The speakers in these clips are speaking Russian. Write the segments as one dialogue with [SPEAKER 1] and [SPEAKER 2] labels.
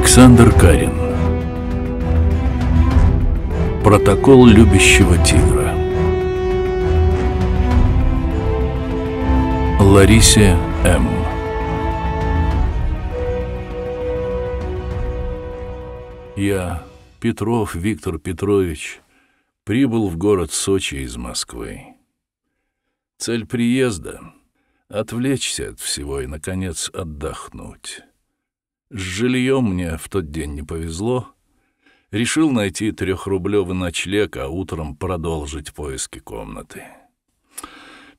[SPEAKER 1] Александр Карин Протокол любящего тигра Ларисе М. Я, Петров Виктор Петрович, прибыл в город Сочи из Москвы. Цель приезда — отвлечься от всего и, наконец, отдохнуть. С жильем мне в тот день не повезло. Решил найти трехрублевый ночлег, а утром продолжить поиски комнаты.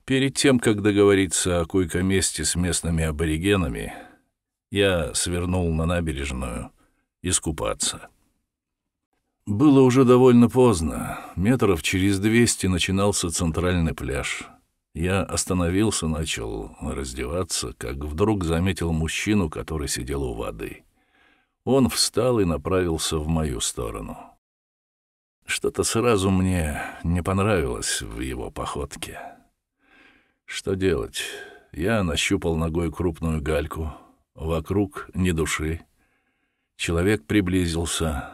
[SPEAKER 1] Перед тем, как договориться о койко-месте с местными аборигенами, я свернул на набережную искупаться. Было уже довольно поздно. Метров через двести начинался центральный пляж — я остановился, начал раздеваться, как вдруг заметил мужчину, который сидел у воды. Он встал и направился в мою сторону. Что-то сразу мне не понравилось в его походке. Что делать? Я нащупал ногой крупную гальку. Вокруг ни души. Человек приблизился.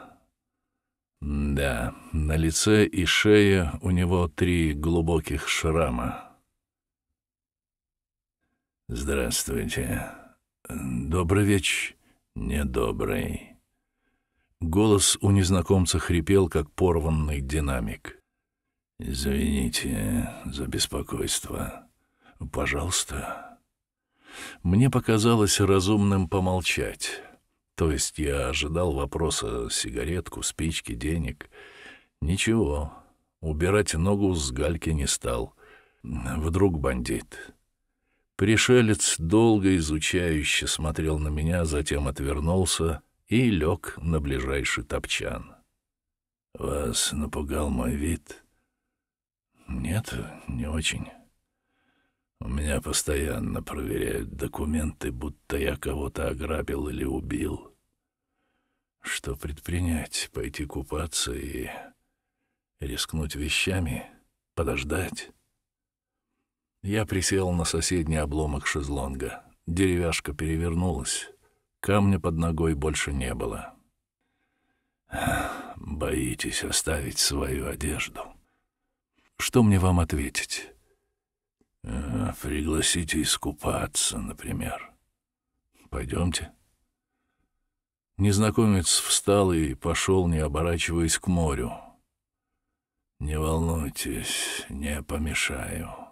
[SPEAKER 1] Да, на лице и шее у него три глубоких шрама. «Здравствуйте. Добрый вечер. Недобрый». Голос у незнакомца хрипел, как порванный динамик. «Извините за беспокойство. Пожалуйста». Мне показалось разумным помолчать. То есть я ожидал вопроса сигаретку, спички, денег. Ничего, убирать ногу с гальки не стал. Вдруг бандит. Пришелец долго изучающе смотрел на меня, затем отвернулся и лег на ближайший топчан. «Вас напугал мой вид?» «Нет, не очень. У меня постоянно проверяют документы, будто я кого-то ограбил или убил. Что предпринять? Пойти купаться и рискнуть вещами? Подождать?» Я присел на соседний обломок шезлонга. Деревяшка перевернулась. Камня под ногой больше не было. «Боитесь оставить свою одежду». «Что мне вам ответить?» э, «Пригласите искупаться, например. Пойдемте». Незнакомец встал и пошел, не оборачиваясь к морю. «Не волнуйтесь, не помешаю».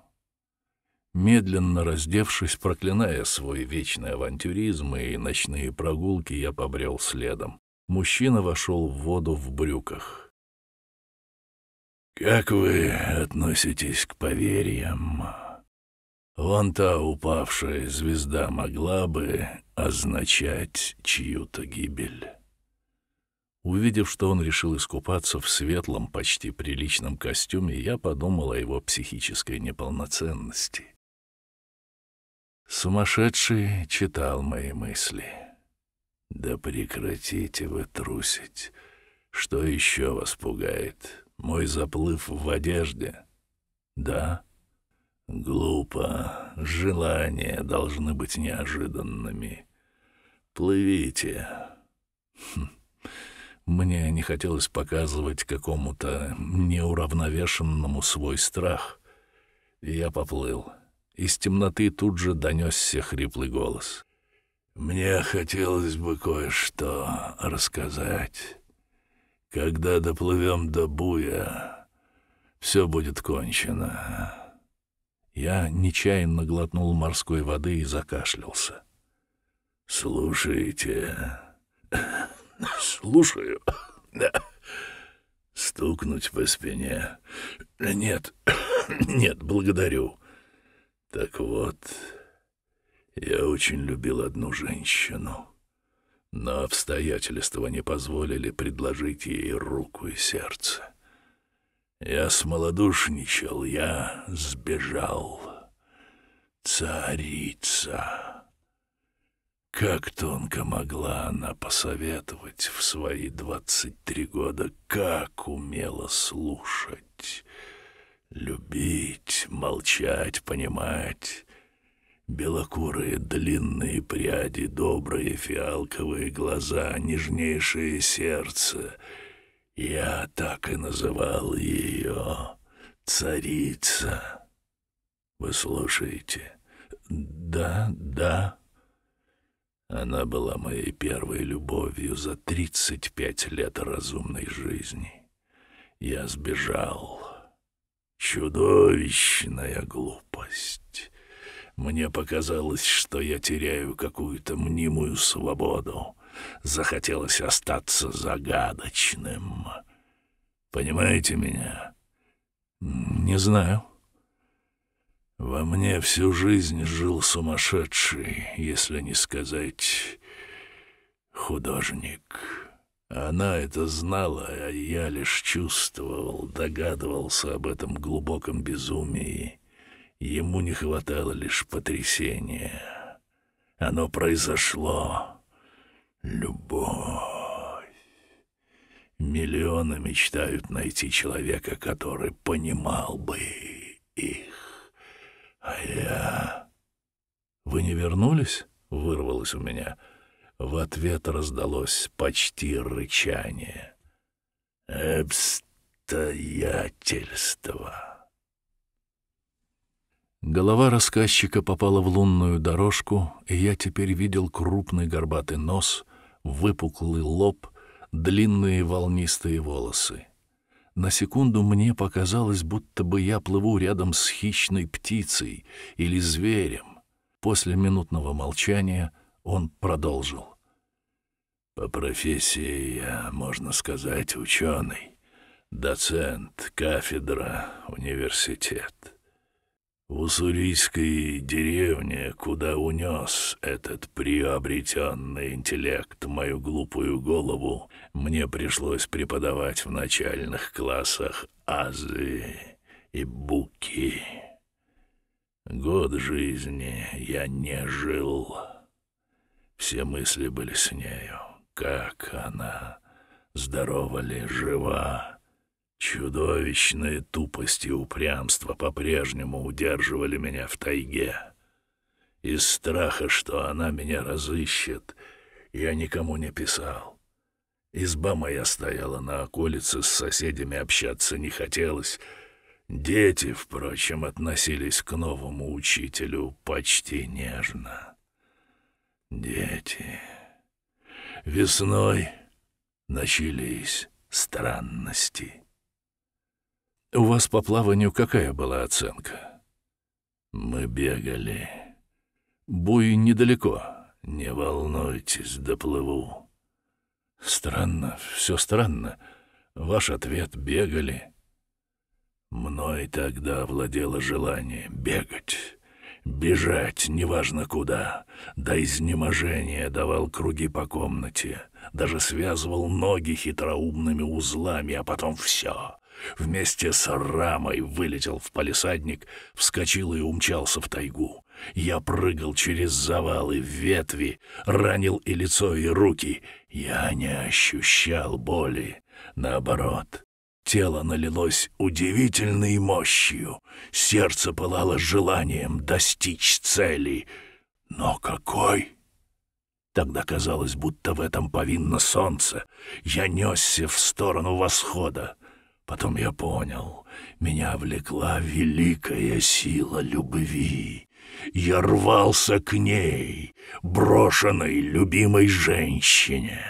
[SPEAKER 1] Медленно раздевшись, проклиная свой вечный авантюризм и ночные прогулки, я побрел следом. Мужчина вошел в воду в брюках. «Как вы относитесь к поверьям? Вон та упавшая звезда могла бы означать чью-то гибель». Увидев, что он решил искупаться в светлом, почти приличном костюме, я подумал о его психической неполноценности. Сумасшедший читал мои мысли. «Да прекратите вы трусить. Что еще вас пугает? Мой заплыв в одежде?» «Да?» «Глупо. Желания должны быть неожиданными. Плывите». Хм. Мне не хотелось показывать какому-то неуравновешенному свой страх. Я поплыл. «Да?» Из темноты тут же донесся хриплый голос. «Мне хотелось бы кое-что рассказать. Когда доплывем до Буя, все будет кончено». Я нечаянно глотнул морской воды и закашлялся. «Слушайте...» «Слушаю...» «Стукнуть по спине...» «Нет, нет, благодарю...» Так вот, я очень любил одну женщину, но обстоятельства не позволили предложить ей руку и сердце. Я смолодушничал, я сбежал. Царица. Как тонко могла она посоветовать в свои двадцать три года, как умела слушать. Любить, молчать, понимать. Белокурые длинные пряди, добрые фиалковые глаза, нежнейшее сердце. Я так и называл ее «Царица». Вы слушаете? Да, да. Она была моей первой любовью за тридцать пять лет разумной жизни. Я сбежал Чудовищная глупость. Мне показалось, что я теряю какую-то мнимую свободу. Захотелось остаться загадочным. Понимаете меня? Не знаю. Во мне всю жизнь жил сумасшедший, если не сказать художник. Она это знала, а я лишь чувствовал, догадывался об этом глубоком безумии. Ему не хватало лишь потрясения. Оно произошло. Любовь. Миллионы мечтают найти человека, который понимал бы их. А я... «Вы не вернулись?» — вырвалось у меня — в ответ раздалось почти рычание. «Обстоятельства!» Голова рассказчика попала в лунную дорожку, и я теперь видел крупный горбатый нос, выпуклый лоб, длинные волнистые волосы. На секунду мне показалось, будто бы я плыву рядом с хищной птицей или зверем. После минутного молчания — он продолжил. «По профессии я, можно сказать, ученый, доцент, кафедра, университет. В уссурийской деревне, куда унес этот приобретенный интеллект мою глупую голову, мне пришлось преподавать в начальных классах азы и буки». Год жизни я не жил. Все мысли были с нею. Как она? Здорова ли? Жива? Чудовищные тупости и упрямство по-прежнему удерживали меня в тайге. Из страха, что она меня разыщет, я никому не писал. Изба моя стояла на околице, с соседями общаться не хотелось. Дети, впрочем, относились к новому учителю почти нежно. Дети. Весной начались странности. У вас по плаванию какая была оценка? Мы бегали. Буй недалеко. Не волнуйтесь, доплыву. Странно, все странно. Ваш ответ — бегали. Мной тогда владело желание бегать бежать неважно куда. До изнеможения давал круги по комнате, даже связывал ноги хитроумными узлами, а потом все. Вместе с рамой вылетел в палисадник, вскочил и умчался в тайгу. Я прыгал через завалы, ветви, ранил и лицо, и руки. Я не ощущал боли. Наоборот, Тело налилось удивительной мощью, сердце пылало желанием достичь цели. Но какой? Тогда казалось, будто в этом повинно солнце. Я несся в сторону восхода. Потом я понял, меня влекла великая сила любви. Я рвался к ней, брошенной любимой женщине.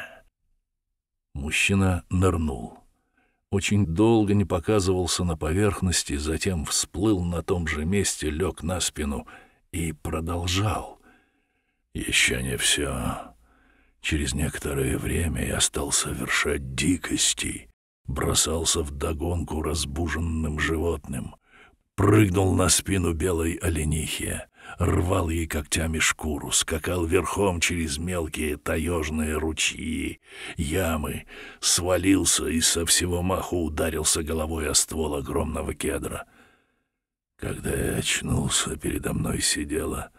[SPEAKER 1] Мужчина нырнул очень долго не показывался на поверхности, затем всплыл на том же месте, лег на спину и продолжал. Еще не все. Через некоторое время я стал совершать дикости, бросался в догонку разбуженным животным, прыгнул на спину белой оленихи, рвал ей когтями шкуру, скакал верхом через мелкие таежные ручьи, ямы, свалился и со всего маху ударился головой о ствол огромного кедра. Когда я очнулся, передо мной сидела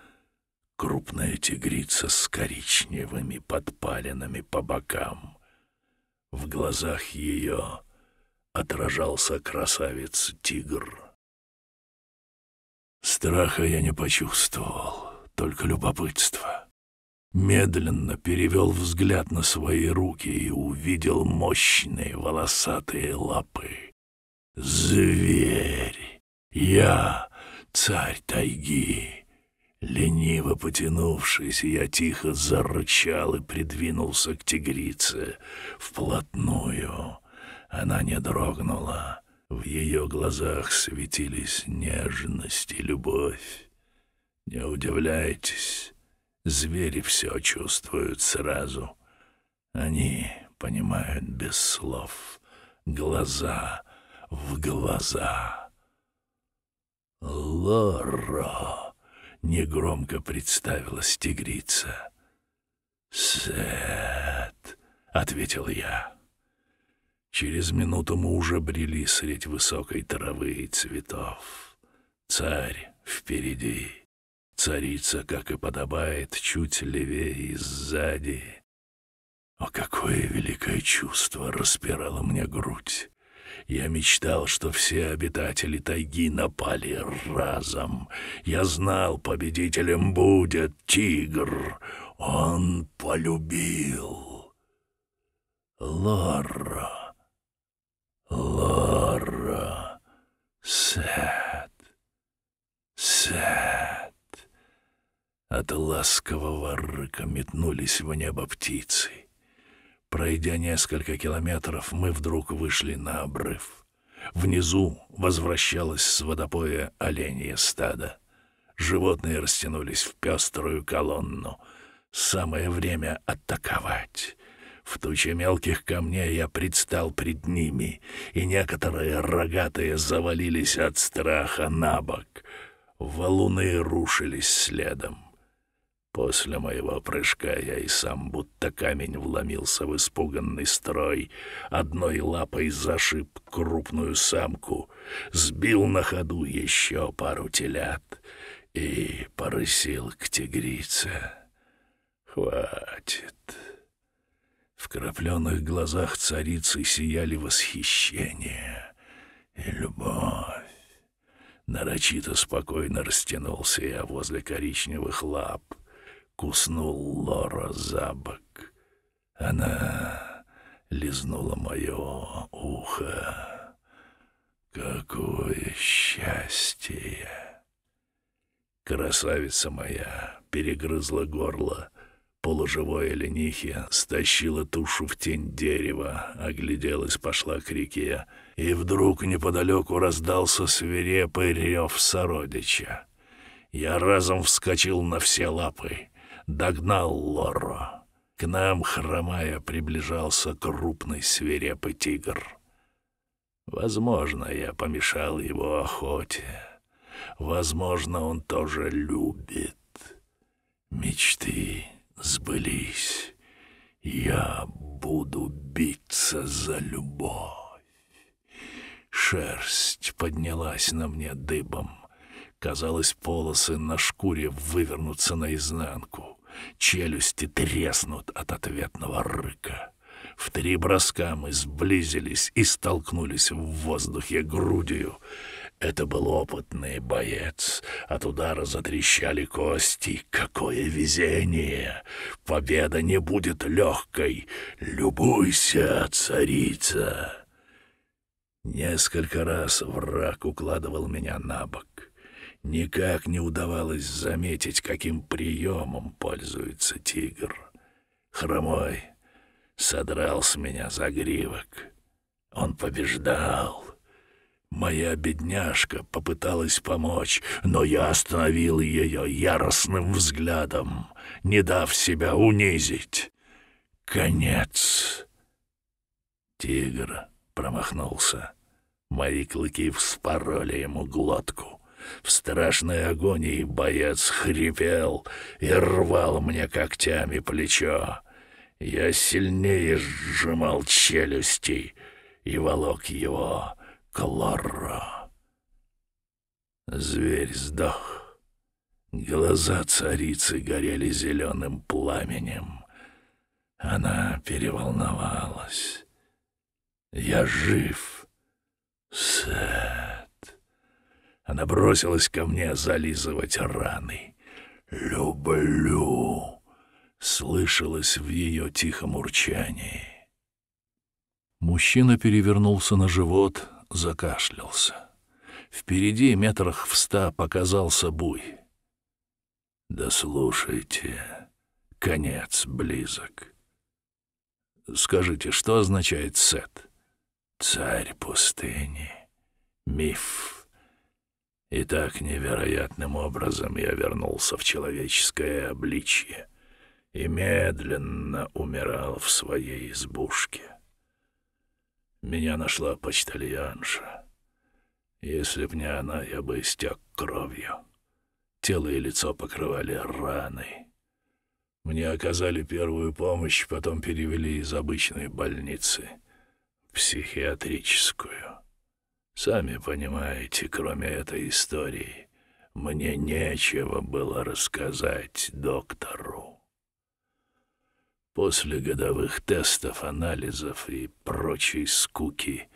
[SPEAKER 1] крупная тигрица с коричневыми подпалинами по бокам. В глазах ее отражался красавец-тигр. Страха я не почувствовал, только любопытство. Медленно перевел взгляд на свои руки и увидел мощные волосатые лапы. Зверь! Я царь тайги! Лениво потянувшись, я тихо зарычал и придвинулся к тигрице вплотную. Она не дрогнула в ее глазах светились нежность и любовь. Не удивляйтесь, звери все чувствуют сразу. Они понимают без слов. Глаза в глаза. «Лоро!» — негромко представилась тигрица. «Сет!» — ответил я. Через минуту мы уже брели средь высокой травы и цветов. Царь впереди. Царица, как и подобает, чуть левее и сзади. О, какое великое чувство распирало мне грудь! Я мечтал, что все обитатели тайги напали разом. Я знал, победителем будет тигр. Он полюбил. Лора. Лора, Сет, Сет. От ласкового рыка метнулись в небо птицы. Пройдя несколько километров, мы вдруг вышли на обрыв. Внизу возвращалось с водопоя оленье стадо. Животные растянулись в пеструю колонну. Самое время атаковать. В туче мелких камней я предстал пред ними, и некоторые рогатые завалились от страха на бок. Валуны рушились следом. После моего прыжка я и сам будто камень вломился в испуганный строй, одной лапой зашиб крупную самку, сбил на ходу еще пару телят и порысил к тигрице. «Хватит!» В крапленных глазах царицы сияли восхищение и любовь. Нарочито спокойно растянулся я возле коричневых лап, куснул Лора за бок. Она лизнула мое ухо. Какое счастье! Красавица моя перегрызла горло Полуживое ленихи стащила тушу в тень дерева, огляделась, пошла к реке, и вдруг неподалеку раздался свирепый рев сородича. Я разом вскочил на все лапы, догнал Лоро. К нам, хромая, приближался крупный свирепый тигр. Возможно, я помешал его охоте. Возможно, он тоже любит мечты сбылись. Я буду биться за любовь. Шерсть поднялась на мне дыбом. Казалось, полосы на шкуре вывернутся наизнанку. Челюсти треснут от ответного рыка. В три броска мы сблизились и столкнулись в воздухе грудью. Это был опытный боец. От удара затрещали кости. Какое везение! Победа не будет легкой. Любуйся, царица! Несколько раз враг укладывал меня на бок. Никак не удавалось заметить, каким приемом пользуется тигр. Хромой содрал с меня загривок. Он побеждал. Моя бедняжка попыталась помочь, но я остановил ее яростным взглядом, не дав себя унизить. Конец. Тигр промахнулся. Мои клыки вспороли ему глотку. В страшной агонии боец хрипел и рвал мне когтями плечо. Я сильнее сжимал челюсти и волок его Клара. Зверь сдох. Глаза царицы горели зеленым пламенем. Она переволновалась. «Я жив, Сет!» Она бросилась ко мне зализывать раны. «Люблю!» — слышалось в ее тихом урчании. Мужчина перевернулся на живот, закашлялся. Впереди метрах в ста показался буй. «Да слушайте, конец близок. Скажите, что означает Сет?» «Царь пустыни. Миф. И так невероятным образом я вернулся в человеческое обличье» и медленно умирал в своей избушке. Меня нашла почтальянша. Если б не она, я бы истек кровью. Тело и лицо покрывали раны. Мне оказали первую помощь, потом перевели из обычной больницы в психиатрическую. Сами понимаете, кроме этой истории, мне нечего было рассказать доктору. После годовых тестов, анализов и прочей скуки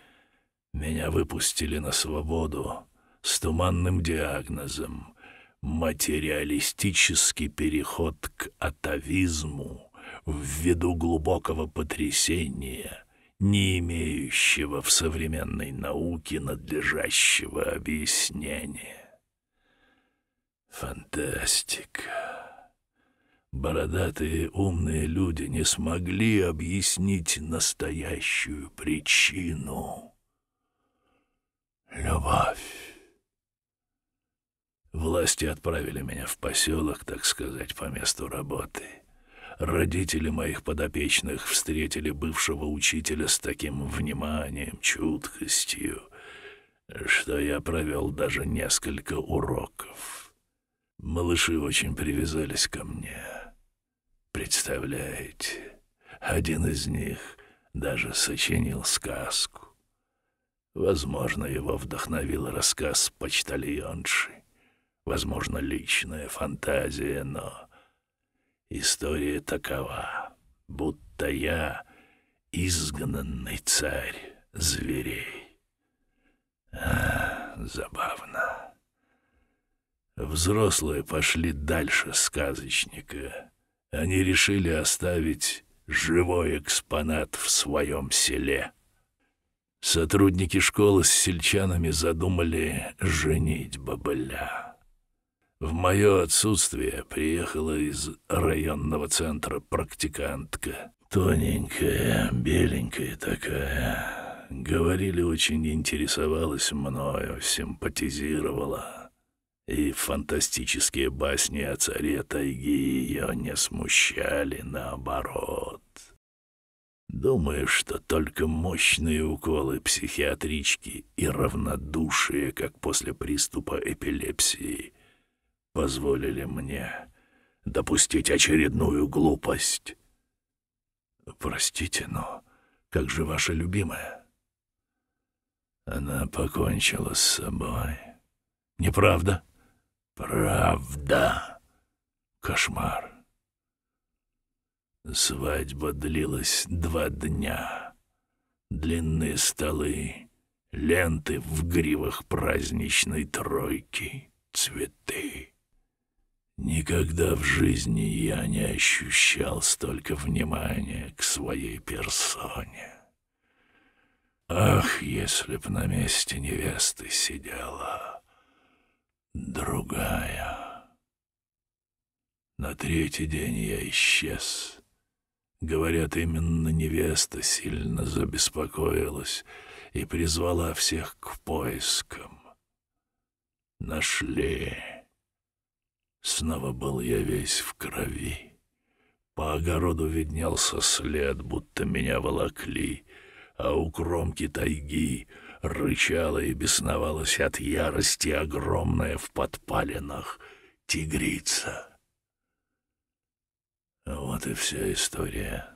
[SPEAKER 1] меня выпустили на свободу с туманным диагнозом материалистический переход к атовизму ввиду глубокого потрясения, не имеющего в современной науке надлежащего объяснения. Фантастика. Бородатые умные люди не смогли объяснить настоящую причину. Любовь. Власти отправили меня в поселок, так сказать, по месту работы. Родители моих подопечных встретили бывшего учителя с таким вниманием, чуткостью, что я провел даже несколько уроков. Малыши очень привязались ко мне. Представляете, один из них даже сочинил сказку. Возможно, его вдохновил рассказ почтальонши. Возможно, личная фантазия, но... История такова, будто я изгнанный царь зверей. А, забавно. Взрослые пошли дальше сказочника — они решили оставить живой экспонат в своем селе. Сотрудники школы с сельчанами задумали женить бабыля. В мое отсутствие приехала из районного центра практикантка. Тоненькая, беленькая такая. Говорили, очень интересовалась мною, симпатизировала и фантастические басни о царе тайги ее не смущали, наоборот. Думаю, что только мощные уколы психиатрички и равнодушие, как после приступа эпилепсии, позволили мне допустить очередную глупость. Простите, но как же ваша любимая? Она покончила с собой. Неправда? — Правда. Кошмар. Свадьба длилась два дня. Длинные столы, ленты в гривах праздничной тройки, цветы. Никогда в жизни я не ощущал столько внимания к своей персоне. Ах, если б на месте невесты сидела другая. На третий день я исчез. Говорят, именно невеста сильно забеспокоилась и призвала всех к поискам. Нашли. Снова был я весь в крови. По огороду виднелся след, будто меня волокли, а у кромки тайги — рычала и бесновалась от ярости огромная в подпалинах тигрица. Вот и вся история.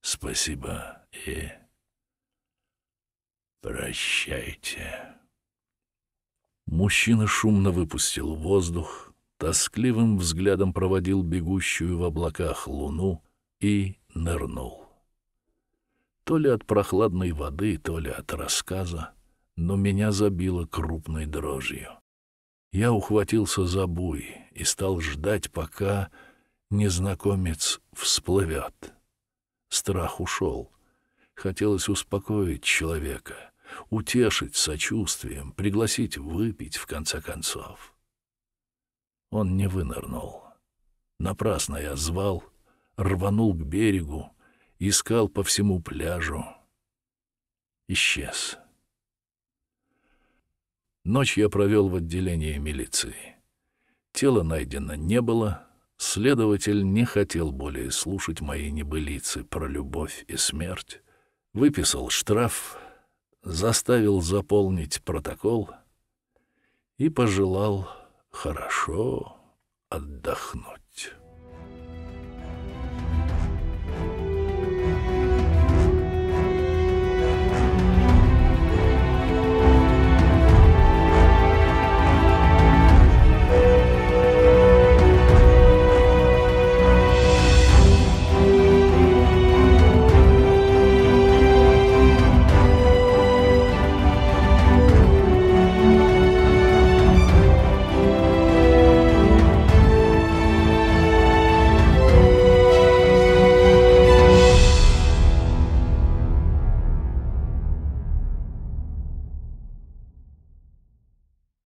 [SPEAKER 1] Спасибо и прощайте. Мужчина шумно выпустил воздух, тоскливым взглядом проводил бегущую в облаках луну и нырнул то ли от прохладной воды, то ли от рассказа, но меня забило крупной дрожью. Я ухватился за буй и стал ждать, пока незнакомец всплывет. Страх ушел. Хотелось успокоить человека — утешить сочувствием, пригласить выпить в конце концов. Он не вынырнул. Напрасно я звал, рванул к берегу, искал по всему пляжу. Исчез. Ночь я провел в отделении милиции. Тело найдено не было, следователь не хотел более слушать мои небылицы про любовь и смерть, выписал штраф, заставил заполнить протокол и пожелал хорошо отдохнуть.